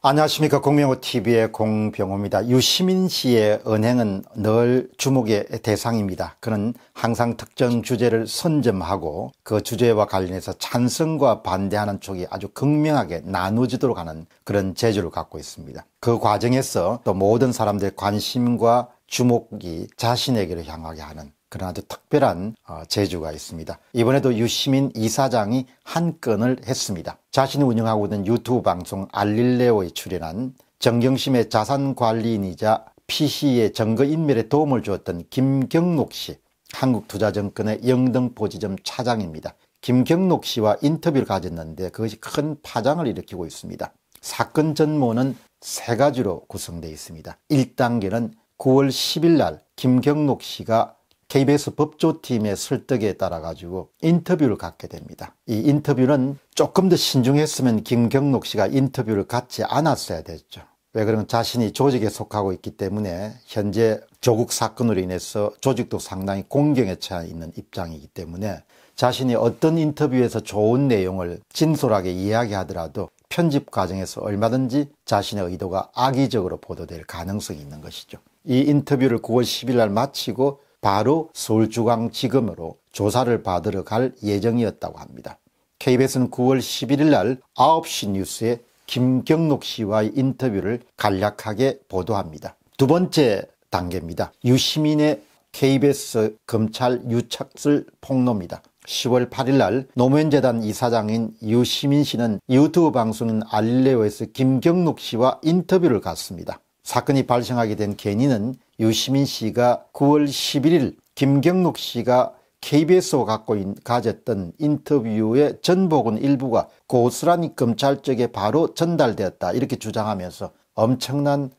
안녕하십니까 공명호TV의 공병호입니다. 유시민 씨의 은행은늘 주목의 대상입니다. 그는 항상 특정 주제를 선점하고 그 주제와 관련해서 찬성과 반대하는 쪽이 아주 극명하게 나누지도록 하는 그런 재주를 갖고 있습니다. 그 과정에서 또 모든 사람들의 관심과 주목이 자신에게로 향하게 하는 그런 아주 특별한 어, 재주가 있습니다. 이번에도 유시민 이사장이 한 건을 했습니다. 자신이 운영하고 있는 유튜브 방송 알릴레오에 출연한 정경심의 자산관리인이자 PC의 증거인멸에 도움을 주었던 김경록 씨, 한국투자증권의 영등포지점 차장입니다. 김경록 씨와 인터뷰를 가졌는데 그것이 큰 파장을 일으키고 있습니다. 사건 전모는 세 가지로 구성되어 있습니다. 1단계는 9월 10일 날 김경록 씨가 KBS 법조팀의 설득에 따라 가지고 인터뷰를 갖게 됩니다. 이 인터뷰는 조금 더 신중했으면 김경록 씨가 인터뷰를 갖지 않았어야 됐죠. 왜 그러면 자신이 조직에 속하고 있기 때문에 현재 조국 사건으로 인해서 조직도 상당히 공경에 처해 있는 입장이기 때문에 자신이 어떤 인터뷰에서 좋은 내용을 진솔하게 이야기하더라도 편집 과정에서 얼마든지 자신의 의도가 악의적으로 보도될 가능성이 있는 것이죠. 이 인터뷰를 9월 10일 날 마치고 바로 서울중앙지검으로 조사를 받으러 갈 예정이었다고 합니다. KBS는 9월 11일 날 9시 뉴스에 김경록 씨와의 인터뷰를 간략하게 보도합니다. 두 번째 단계입니다. 유시민의 KBS 검찰 유착설 폭로입니다. 10월 8일 날 노무현 재단 이사장인 유시민 씨는 유튜브 방송인 알릴레오에서 김경록 씨와 인터뷰를 갔습니다. 사건이 발생하게 된 계기는 유시민 씨가 9월 11일 김경록 씨가 KBS와 갖고 인, 가졌던 인터뷰의 전복은 일부가 고스란히 검찰 쪽에 바로 전달되었다 이렇게 주장하면서 엄청난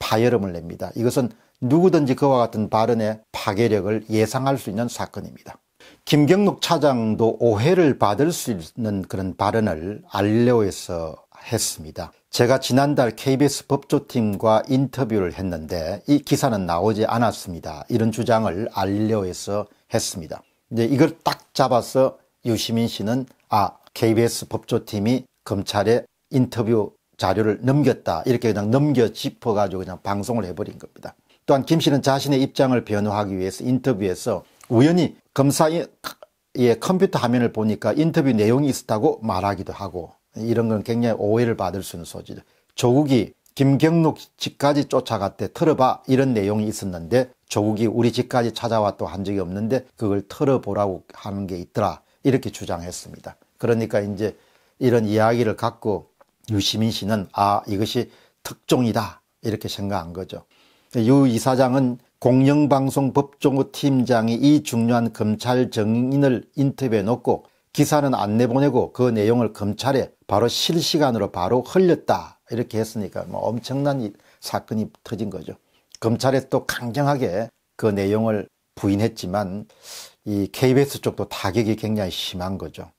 파열음을 냅니다. 이것은 누구든지 그와 같은 발언의 파괴력을 예상할 수 있는 사건입니다. 김경록 차장도 오해를 받을 수 있는 그런 발언을 알릴레오에서 했습니다. 제가 지난달 KBS 법조팀과 인터뷰를 했는데 이 기사는 나오지 않았습니다. 이런 주장을 알려 해서 했습니다. 이제 이걸 딱 잡아서 유시민 씨는 아, KBS 법조팀이 검찰에 인터뷰 자료를 넘겼다. 이렇게 그냥 넘겨 짚어가지고 그냥 방송을 해버린 겁니다. 또한 김 씨는 자신의 입장을 변호하기 위해서 인터뷰에서 우연히 검사의 컴퓨터 화면을 보니까 인터뷰 내용이 있었다고 말하기도 하고 이런 건 굉장히 오해를 받을 수 있는 소지죠. 조국이 김경록 집까지 쫓아갔대 털어봐 이런 내용이 있었는데 조국이 우리 집까지 찾아왔도 한 적이 없는데 그걸 털어보라고 하는 게 있더라 이렇게 주장했습니다. 그러니까 이제 이런 이야기를 갖고 유시민 씨는 아 이것이 특종이다 이렇게 생각한 거죠. 유 이사장은 공영방송 법조팀장이 이 중요한 검찰 정인을 인터뷰해 놓고 기사는 안 내보내고 그 내용을 검찰에 바로 실시간으로 바로 흘렸다 이렇게 했으니까 뭐 엄청난 사건이 터진 거죠. 검찰에 또 강경하게 그 내용을 부인했지만 이 KBS 쪽도 타격이 굉장히 심한 거죠.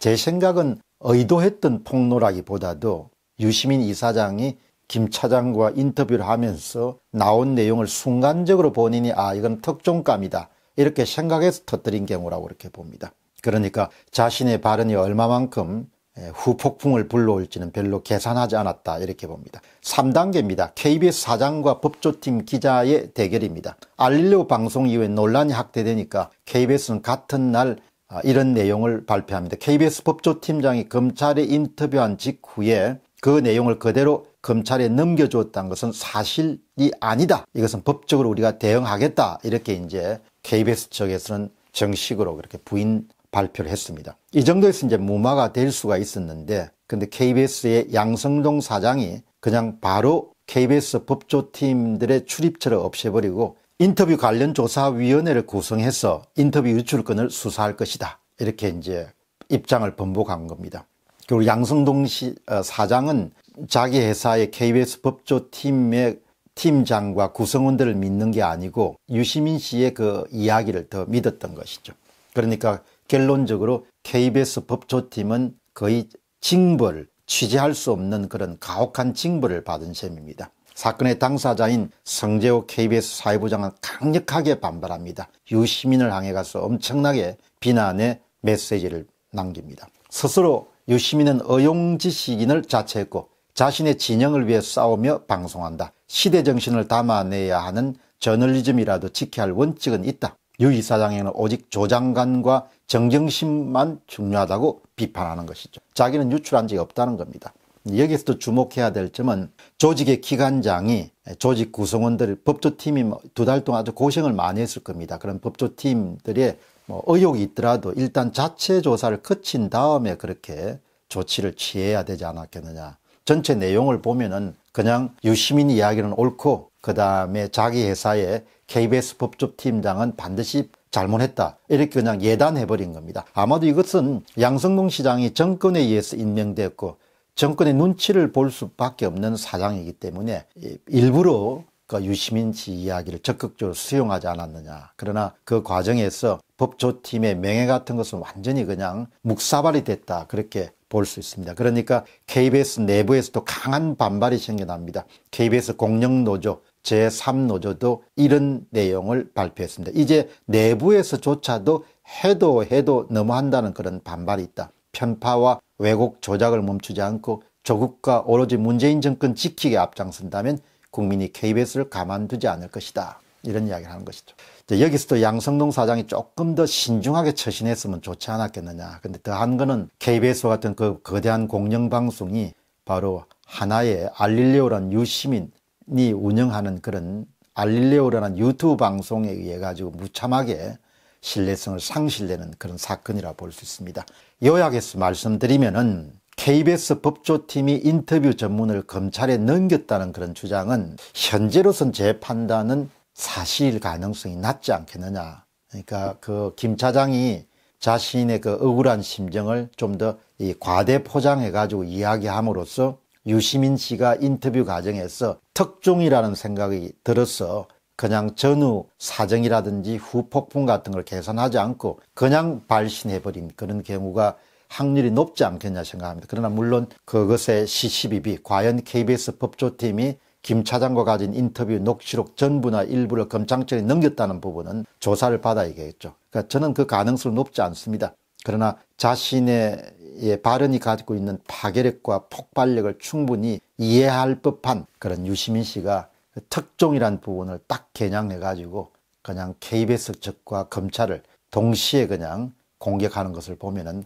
제 생각은 의도했던 폭로라기보다도 유시민 이사장이 김 차장과 인터뷰를 하면서 나온 내용을 순간적으로 본인이 아 이건 특종감이다 이렇게 생각해서 터뜨린 경우라고 이렇게 봅니다. 그러니까 자신의 발언이 얼마만큼 후폭풍을 불러올지는 별로 계산하지 않았다 이렇게 봅니다. 3단계입니다. KBS 사장과 법조팀 기자의 대결입니다. 알릴레오 방송 이후에 논란이 확대되니까 KBS는 같은 날 아, 이런 내용을 발표합니다. KBS 법조팀장이 검찰에 인터뷰한 직후에 그 내용을 그대로 검찰에 넘겨주었다는 것은 사실이 아니다. 이것은 법적으로 우리가 대응하겠다. 이렇게 이제 KBS 측에서는 정식으로 그렇게 부인 발표를 했습니다. 이 정도에서 이제 무마가 될 수가 있었는데 근데 KBS의 양성동 사장이 그냥 바로 KBS 법조팀들의 출입처를 없애버리고 인터뷰 관련 조사위원회를 구성해서 인터뷰 유출권을 수사할 것이다. 이렇게 이제 입장을 번복한 겁니다. 그리고 양성동 어, 사장은 자기 회사의 KBS 법조팀의 팀장과 구성원들을 믿는 게 아니고 유시민 씨의 그 이야기를 더 믿었던 것이죠. 그러니까 결론적으로 KBS 법조팀은 거의 징벌, 취재할 수 없는 그런 가혹한 징벌을 받은 셈입니다. 사건의 당사자인 성재호 KBS 사회부장은 강력하게 반발합니다. 유시민을 향해 가서 엄청나게 비난의 메시지를 남깁니다. 스스로 유시민은 어용지 시인을 자처했고 자신의 진영을 위해 싸우며 방송한다. 시대 정신을 담아내야 하는 저널리즘이라도 지켜야 할 원칙은 있다. 유 이사장에는 오직 조장관과 정정심만 중요하다고 비판하는 것이죠. 자기는 유출한 적이 없다는 겁니다. 여기서도 주목해야 될 점은 조직의 기관장이 조직 구성원들, 법조팀이 뭐 두달 동안 아주 고생을 많이 했을 겁니다. 그런 법조팀들의 뭐 의혹이 있더라도 일단 자체 조사를 거친 다음에 그렇게 조치를 취해야 되지 않았겠느냐. 전체 내용을 보면은 그냥 유시민 이야기는 옳고, 그 다음에 자기 회사의 KBS 법조팀장은 반드시 잘못했다. 이렇게 그냥 예단해버린 겁니다. 아마도 이것은 양성동 시장이 정권에 의해서 임명되었고 정권의 눈치를 볼 수밖에 없는 사장이기 때문에 일부러 그 유시민 씨 이야기를 적극적으로 수용하지 않았느냐. 그러나 그 과정에서 법조팀의 명예 같은 것은 완전히 그냥 묵사발이 됐다. 그렇게 볼 수 있습니다. 그러니까 KBS 내부에서도 강한 반발이 생겨납니다. KBS 공영노조, 제3노조도 이런 내용을 발표했습니다. 이제 내부에서조차도 해도 해도 너무한다는 그런 반발이 있다. 편파와 왜곡 조작을 멈추지 않고 조국과 오로지 문재인 정권 지키게 앞장선다면 국민이 KBS를 가만두지 않을 것이다. 이런 이야기를 하는 것이죠. 여기서도 양성동 사장이 조금 더 신중하게 처신했으면 좋지 않았겠느냐. 근데 더 한 거는 KBS와 같은 그 거대한 공영방송이 바로 하나의 알릴레오란 유시민 개인이 운영하는 그런 알릴레오라는 유튜브 방송에 의해 가지고 무참하게 신뢰성을 상실되는 그런 사건이라 볼 수 있습니다. 요약해서 말씀드리면은 KBS 법조팀이 인터뷰 전문을 검찰에 넘겼다는 그런 주장은 현재로선 제 판단은 사실 가능성이 낮지 않겠느냐. 그러니까 그 김 차장이 자신의 그 억울한 심정을 좀 더 이 과대 포장해 가지고 이야기함으로써 유시민 씨가 인터뷰 과정에서 특종이라는 생각이 들어서 그냥 전후 사정이라든지 후폭풍 같은 걸 계산하지 않고 그냥 발신해버린 그런 경우가 확률이 높지 않겠냐 생각합니다. 그러나 물론 그것의 시시비비 과연 KBS 법조팀이 김 차장과 가진 인터뷰 녹취록 전부나 일부를 검찰청에 넘겼다는 부분은 조사를 받아야겠죠. 그러니까 저는 그 가능성이 높지 않습니다. 그러나 자신의 예, 발언이 가지고 있는 파괴력과 폭발력을 충분히 이해할 법한 그런 유시민 씨가 특종이란 부분을 딱 개냥해 가지고 그냥 KBS 측과 검찰을 동시에 그냥 공격하는 것을 보면은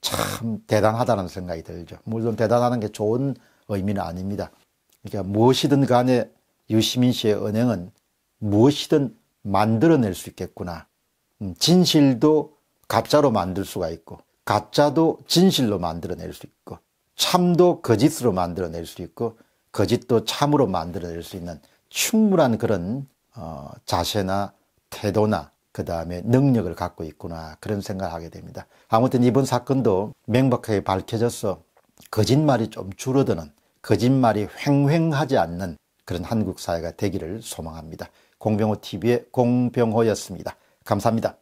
참 대단하다는 생각이 들죠. 물론 대단하는 게 좋은 의미는 아닙니다. 그러니까 무엇이든 간에 유시민 씨의 은행은 무엇이든 만들어낼 수 있겠구나. 음, 진실도 가짜로 만들 수가 있고 가짜도 진실로 만들어낼 수 있고 참도 거짓으로 만들어낼 수 있고 거짓도 참으로 만들어낼 수 있는 충분한 그런 어, 자세나 태도나 그 다음에 능력을 갖고 있구나 그런 생각을 하게 됩니다. 아무튼 이번 사건도 명백하게 밝혀져서 거짓말이 좀 줄어드는 거짓말이 횡횡하지 않는 그런 한국 사회가 되기를 소망합니다. 공병호 TV의 공병호였습니다. 감사합니다.